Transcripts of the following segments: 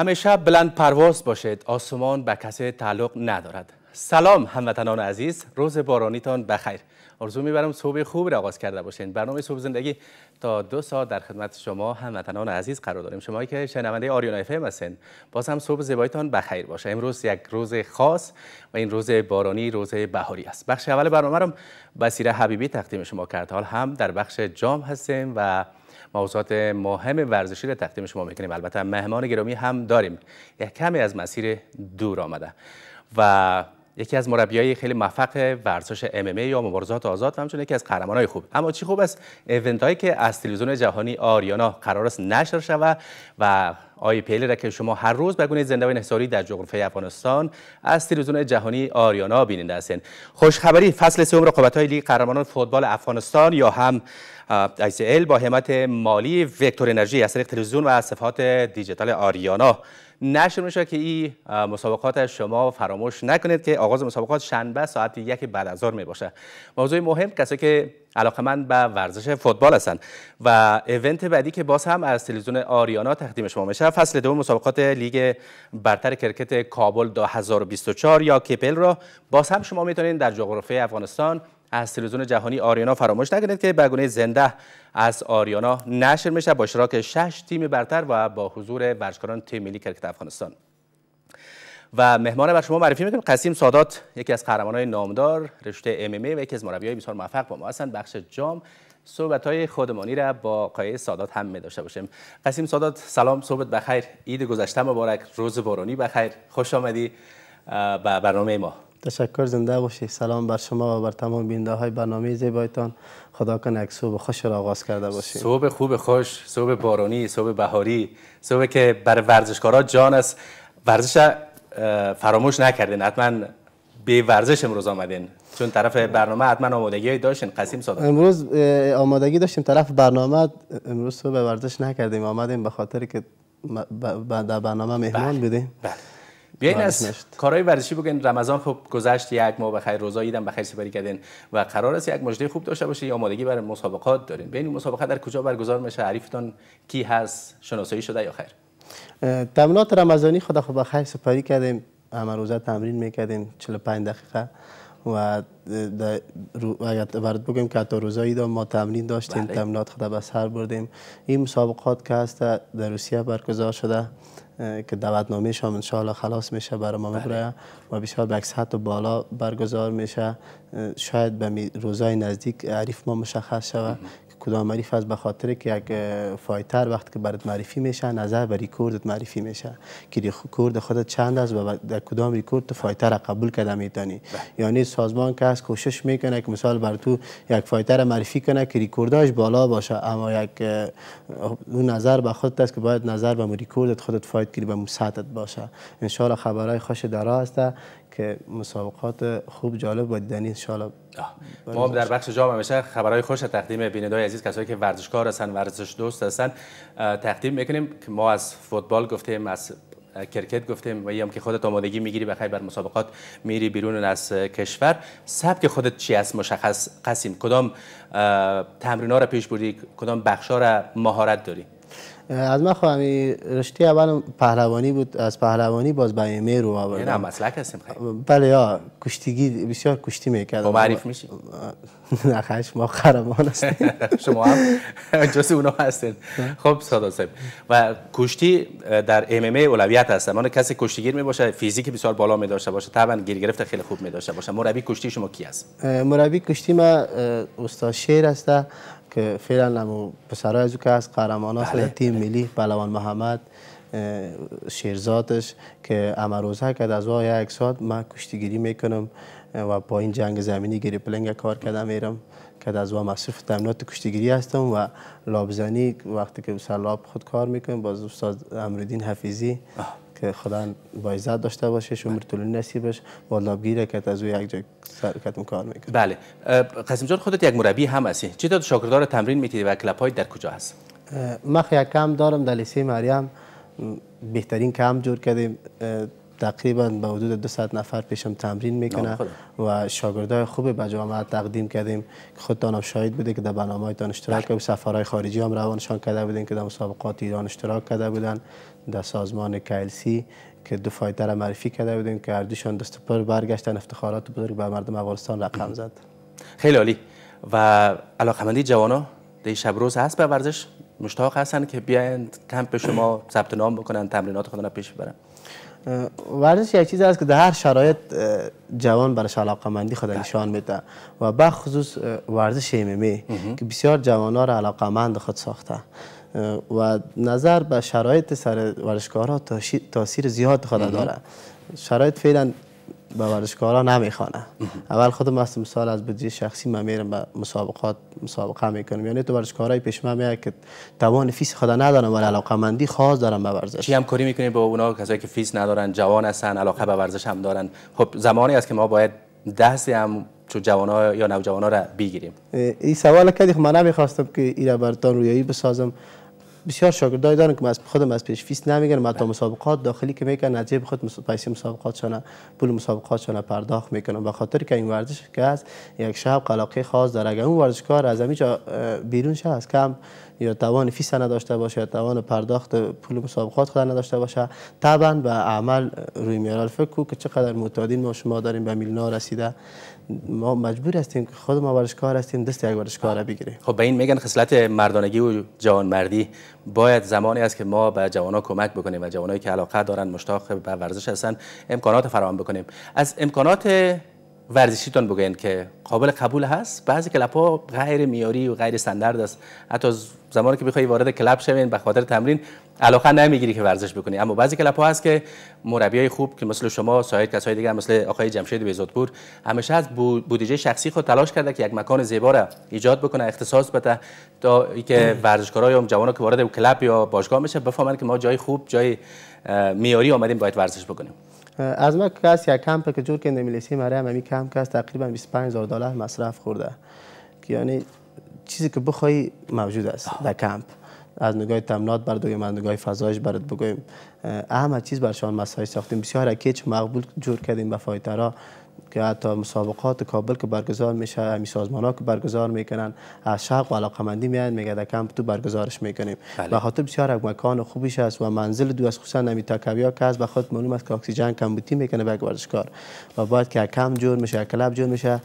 همیشه بلند پرواز باشید آسمان به کسی تعلق ندارد سلام هموطنان عزیز روز بارانیتان بخیر آرزو میبرم صبح خوب را آغاز کرده باشین برنامه صبح زندگی تا دو ساعت در خدمت شما هموطنان عزیز قرار داریم شما که شنونده آریان اف ام هستین باز هم صبح زیبایتان بخیر باشه امروز یک روز خاص و این روز بارانی روز بهاری است بخش اول برنامه را بسیره حبیبی تقدیم شما کرد حال هم در بخش جام هستیم و موضوعات مهم ورزشی را تقدیم شما میکنیم البته مهمان گرامی هم داریم یک کمی از مسیر دور آمده و یکی از مربیای خیلی موفق ورزش ام یا مبارزات آزاد و همچنین یکی از قهرمانای خوب اما چی خوب است ایونت هایی که از تلویزیون جهانی آریانا قرار است نشر شود و آی پیل را که شما هر روز به گونه زنده و انحصاری در جغرافیای افغانستان از تلویزیون جهانی آریانا بیننده هستین خوشخبری فصل سوم رقابت‌های لیگ قهرمانان فوتبال افغانستان یا هم ICL با حمایت مالی وکتور انرژی از طریق تلویزیون و صفحات دیجیتال آریانا نشر میشه که این مسابقات شما فراموش نکنید که آغاز مسابقات شنبه ساعت یک بعد از ظهر می باشه موضوع مهم کسی که علاقه من به ورزش فوتبال هستن و ایونت بعدی که باز هم از تلویزیون آریانا تقدیم شما میشه فصل دوم مسابقات لیگ برتر کرکت کابل 2024 یا کپل را باز هم شما میتونید در جغرافی افغانستان از تلویزیون جهانی آریانا فراموش نکنید که به زنده از آریانا نشر میشه با اشتراک شش تیم برتر و با حضور ورزشکاران تیم ملی کرکت افغانستان و مهمان بر شما معرفی میکنم قسیم سادات یکی از قهرمان های نامدار رشته ام ام و یکی از های بسیار موفق با ما هستند بخش جام صحبت های خودمانی را با قایه سادات هم داشته باشیم قسیم سادات سلام صحبت بخیر عید گذشته مبارک روز بارانی بخیر خوش آمدی به برنامه ما تشکر زنده باشی سلام بر شما و بر تمام بینده های برنامه زیبایتان خدا کنه یک صبح خوش را آغاز کرده باشی. صبح خوب خوش صبح بارانی صبح بهاری صبح که بر ورزشکارا جان است ورزش فراموش نکردین حتما به ورزش امروز آمدین چون طرف برنامه حتما آمادگی داشتین قسیم صادق امروز آمادگی داشتیم طرف برنامه امروز به ورزش نکردیم آمدیم به خاطر که در برنامه مهمان بله. بودیم بله. بیاین از کارهای ورزشی بگین رمضان خوب گذشت یک ماه بخیر روزا ایدم بخیر سپری کردین و قرار است یک مجده خوب داشته باشه آمادگی برای مسابقات دارین بین مسابقه در کجا برگزار میشه حریفتان کی هست شناسایی شده یا خیر تمرینات رمضانی خدا خب خیر سپری کردیم همه روزه تمرین میکردیم 45 دقیقه و اگر بگیم که تا روزایی ایدا ما تمرین داشتیم بله. تمرینات خدا به سر بردیم این مسابقات که هست در روسیه برگزار شده که دعوتنامه شام انشاءالله خلاص میشه برای ما بله. و بیشتر به و بالا برگزار میشه شاید به روزای نزدیک عریف ما مشخص شود کدام مریف از به که یک فایتر وقت که برات معرفی میشه نظر به ریکوردت معرفی میشه که ریکورد خودت چند است و در کدام ریکورد فایتر را قبول کرده میتونی بله. یعنی سازمان که از کوشش میکنه که مثال بر تو یک فایتر را معرفی کنه که ریکورداش بالا باشه اما یک اون نظر به خودت است که باید نظر به ریکوردت خودت فایت گیری به مساعدت باشه ان خبرهای خوش درا هسته که مسابقات خوب جالب و دیدنی انشالله ما در بخش جام همیشه خبرهای خوش تقدیم بینندای عزیز کسایی که ورزشکار هستن ورزش دوست هستن تقدیم میکنیم که ما از فوتبال گفتیم از کرکت گفتیم و هم که خودت آمادگی میگیری و بر مسابقات میری بیرون از کشور سبک خودت چی است مشخص قسم کدام تمرین ها را پیش بردی کدام بخش ها را مهارت داری از من خواهمی خب رشته اولم پهلوانی بود از پهلوانی باز به ای رو آوردم یعنی هم مسلک هستیم خیلی بله یا کشتگی بسیار کشتی میکردم با معرف میشی نه ما خرمان هستیم شما هم جز اونا هستید خب سادا صاحب و کشتی در ام ام ای اولویت هست اما کسی کشتیگیر می باشه فیزیک بسیار بالا می داشته باشه طبعا گیر گرفته خیلی خوب می داشته باشه مربی کشتی شما کی است مربی کشتی ما استاد شیر هسته که فعلا نمو پسرای از که از قهرمان بله. تیم ملی پهلوان محمد شیرزادش که اما روزه که از وای یک ساعت من کشتیگیری میکنم و با این جنگ زمینی گریپلنگ کار کردم میرم که از وام مصرف کشتی کشتیگیری هستم و لابزنی وقتی که لاب خود کار میکنم باز استاد امرودین حفیظی که خدا با داشته باشه عمر بله. طولانی نصیبش و لابگیره که از او یک جا سرکت کار میکنه بله قسم جان خودت یک مربی هم هستی چه شاگردار تمرین میتید و کلپ های در کجا هست ما یک کم دارم در لیسه مریم بهترین کم جور کردیم تقریبا به حدود 200 نفر پیشم تمرین میکنه و شاگردای خوب به جامعه تقدیم کردیم که خود شاهد بوده که در دانش اشتراک بله. و سفرهای خارجی هم روانشان کرده بودیم که در مسابقات ایران اشتراک کرده بودن در سازمان کلسی که دو فایتر معرفی کرده بودیم که هر دست پر برگشتن افتخارات بزرگ به مردم افغانستان رقم زد خیلی عالی و علاقمندی جوانا در شب روز هست به ورزش مشتاق هستن که بیاین کمپ شما ثبت نام بکنن تمرینات خودنا پیش ببرن ورزش یک چیز است که در هر شرایط جوان برای علاقه مندی خود بله. نشان میده و به خصوص ورزش ایمیمی که بسیار جوان ها را علاقه مند خود ساخته و نظر به شرایط سر ها تاثیر زیاد خود داره شرایط فعلا به ورزشکارا نمیخوانه اول خودم از مثال از بودجه شخصی من میرم به مسابقات مسابقه میکنم یعنی تو ورزشکارای پیش من میاد که توان فیس خدا ندارم ولی علاقه مندی خاص دارم به ورزش چی همکاری میکنید با اونا کسایی که فیس ندارن جوان هستن علاقه به ورزش هم دارن خب زمانی است که ما باید دست هم چو ها یا ها را بگیریم این سوال کردی خب، من نمیخواستم که ایرا برتان رویایی بسازم بسیار شاگردای دارم که از خودم از پیش فیس نمیگیرم حتی مسابقات داخلی که میکنن از جیب خود پیسه مسابقات شونه پول مسابقات شونه پرداخت میکنن به خاطر که این ورزش که از یک شب قلاقه خاص داره اگر اون ورزشکار از همینجا بیرون شه از کم یا توان فیس نداشته باشه یا توان پرداخت پول مسابقات خود نداشته باشه طبعا به عمل روی میارال فکر کو که چقدر معتادین ما شما داریم به میلنا رسیده ما مجبور هستیم که خود ما ورزشکار هستیم دست یک ورزشکار بگیریم خب به این میگن خصلت مردانگی و جوانمردی باید زمانی است که ما به ها کمک بکنیم و جوانایی که علاقه دارن مشتاق به ورزش هستن امکانات فراهم بکنیم از امکانات ورزشیتون بگین که قابل قبول هست بعضی کلپ ها غیر میاری و غیر استاندارد است حتی زمانی که بخوای وارد کلاب شوین به خاطر تمرین علاقه نمیگیری که ورزش بکنی اما بعضی کلپ ها هست که مربیای خوب که مثل شما سایر کسای دیگه مثل آقای جمشید بیزادپور همیشه از بودجه شخصی خود تلاش کرده که یک مکان زیبا را ایجاد بکنه اختصاص بده تا اینکه ورزشکارا یا جوانا که وارد کلاب یا باشگاه میشه بفهمن که ما جای خوب جای میاری اومدیم باید ورزش بکنیم از ما کس یک کمپ که جور که نمیلیسی مره هم همی کمپ کس تقریبا 25 زار دلار مصرف خورده که یعنی چیزی که بخوای موجود است در کمپ از نگاه تمنات بگویم از نگاه فضایش برات بگویم اهم چیز برشان مسایش ساختیم بسیار کچ مقبول جور کردیم به فایترها که حتی مسابقات کابل که برگزار میشه همی سازمان ها که برگزار میکنن از شهر و مندی میان میگه در کمپ تو برگزارش میکنیم بله. و خاطر بسیار یک مکان خوبیش است و منزل دو از خصوصا نمی تاکویا که از به خود معلوم است که اکسیژن کمبودی میکنه به ورزشکار و باید که کم جور میشه کلب جور میشه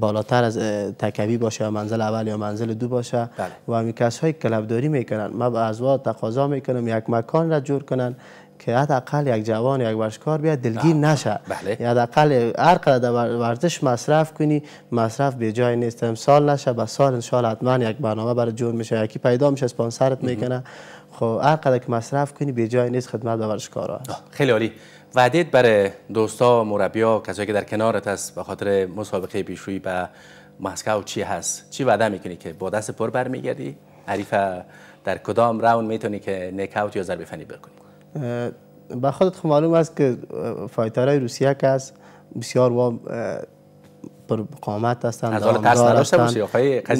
بالاتر از تکوی باشه یا منزل اول یا منزل دو باشه بله. و های کلب کلبداری میکنن من به ازوا تقاضا میکنم یک مکان را جور کنن که حداقل یک جوان یک ورشکار بیاد دلگیر بله، نشه بله. حداقل هر قدر ورزش مصرف کنی مصرف به جای نیست امسال نشه با سال انشالله حتما یک برنامه برای جون میشه یکی پیدا میشه اسپانسرت میکنه خب هر که مصرف کنی به جای نیست خدمت به ورزشکارا خیلی عالی وعدت برای دوستا مربیا کسایی که در کنارت هست به خاطر مسابقه پیشروی به مسکو چی هست چی وعده میکنی که با دست پر برمیگردی عریف در کدام راوند میتونی که نکاوت یا ضربه فنی بکنی به خودت خب معلوم است که فایترهای روسیه که از بسیار با پر قامت هستند از حال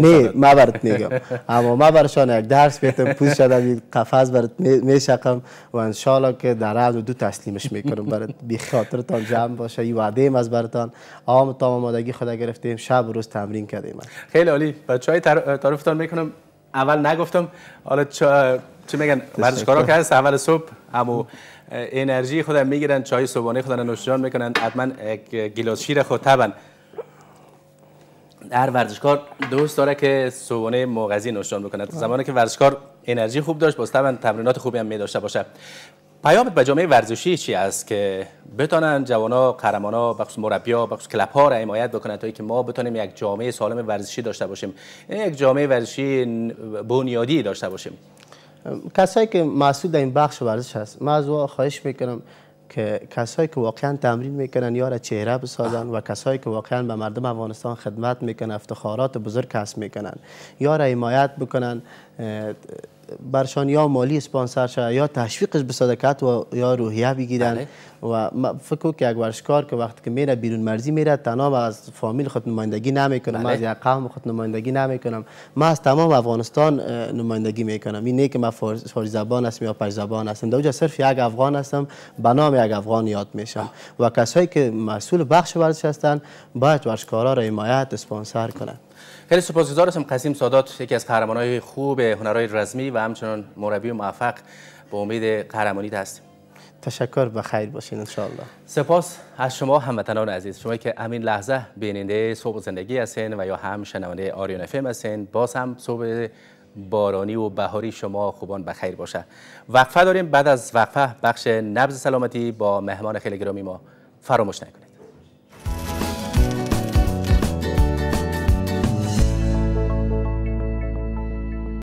نه ما برات میگم اما ما برشان یک درس بیتم پوز شدم یک قفس برات میشقم و انشالله که در عرض دو تسلیمش میکنم برات بی خاطرتان جمع باشه این وعده ایم از براتان عام تا آمادگی خدا گرفتیم شب روز تمرین کردیم خیلی عالی بچه های تعرفتان میکنم اول نگفتم حالا چه میگن ورزشکارا که هست اول صبح اما انرژی خود میگیرن چای صبحانه خود نوشجان میکنن حتما گلاس شیر خود تبن هر ورزشکار دوست داره که صبحانه مغزی نوشجان بکنه بله. زمانی که ورزشکار انرژی خوب داشت باز تمرینات خوبی هم می داشته باشه پیامت به جامعه ورزشی چی است که بتانن جوانا قهرمانا بخصوص مربیا بخصوص کلپ ها را حمایت بکنن تا که ما بتونیم یک جامعه سالم ورزشی داشته باشیم یک جامعه ورزشی بنیادی داشته باشیم کسایی که مسئول در این بخش ورزش هست من از خواهش میکنم که کسایی که واقعا تمرین میکنن یار چهره بسازن و کسایی که واقعا به مردم افغانستان خدمت میکنن افتخارات بزرگ کسب میکنن یار حمایت بکنن برشان یا مالی اسپانسر شده یا تشویقش به صدقات و یا روحیه بگیرن بله. و فکر که یک ورشکار که وقتی که میره بیرون مرزی میره تنها از فامیل خود نمایندگی نمیکنم من بله. از یک قوم خود نمایندگی نمیکنم من از تمام افغانستان نمایندگی میکنم این نه که من فارسی زبان هستم یا پنج زبان هستم در صرف یک افغان هستم به نام یک افغان یاد میشن و کسایی که مسئول بخش ورزش هستند باید ورزشکارا را حمایت اسپانسر کنند خیلی سپاسگزار هستم قسیم سادات یکی از های خوب هنرهای رزمی و همچنان مربی و موفق به امید قهرمانی هست تشکر به خیر باشین انشاءالله سپاس از شما هموطنان عزیز شما که همین لحظه بیننده صبح زندگی هستین و یا هم شنونده آریان افم هستین باز هم صبح بارانی و بهاری شما خوبان بخیر خیر باشه وقفه داریم بعد از وقفه بخش نبز سلامتی با مهمان خیلی گرامی ما فراموش نکنید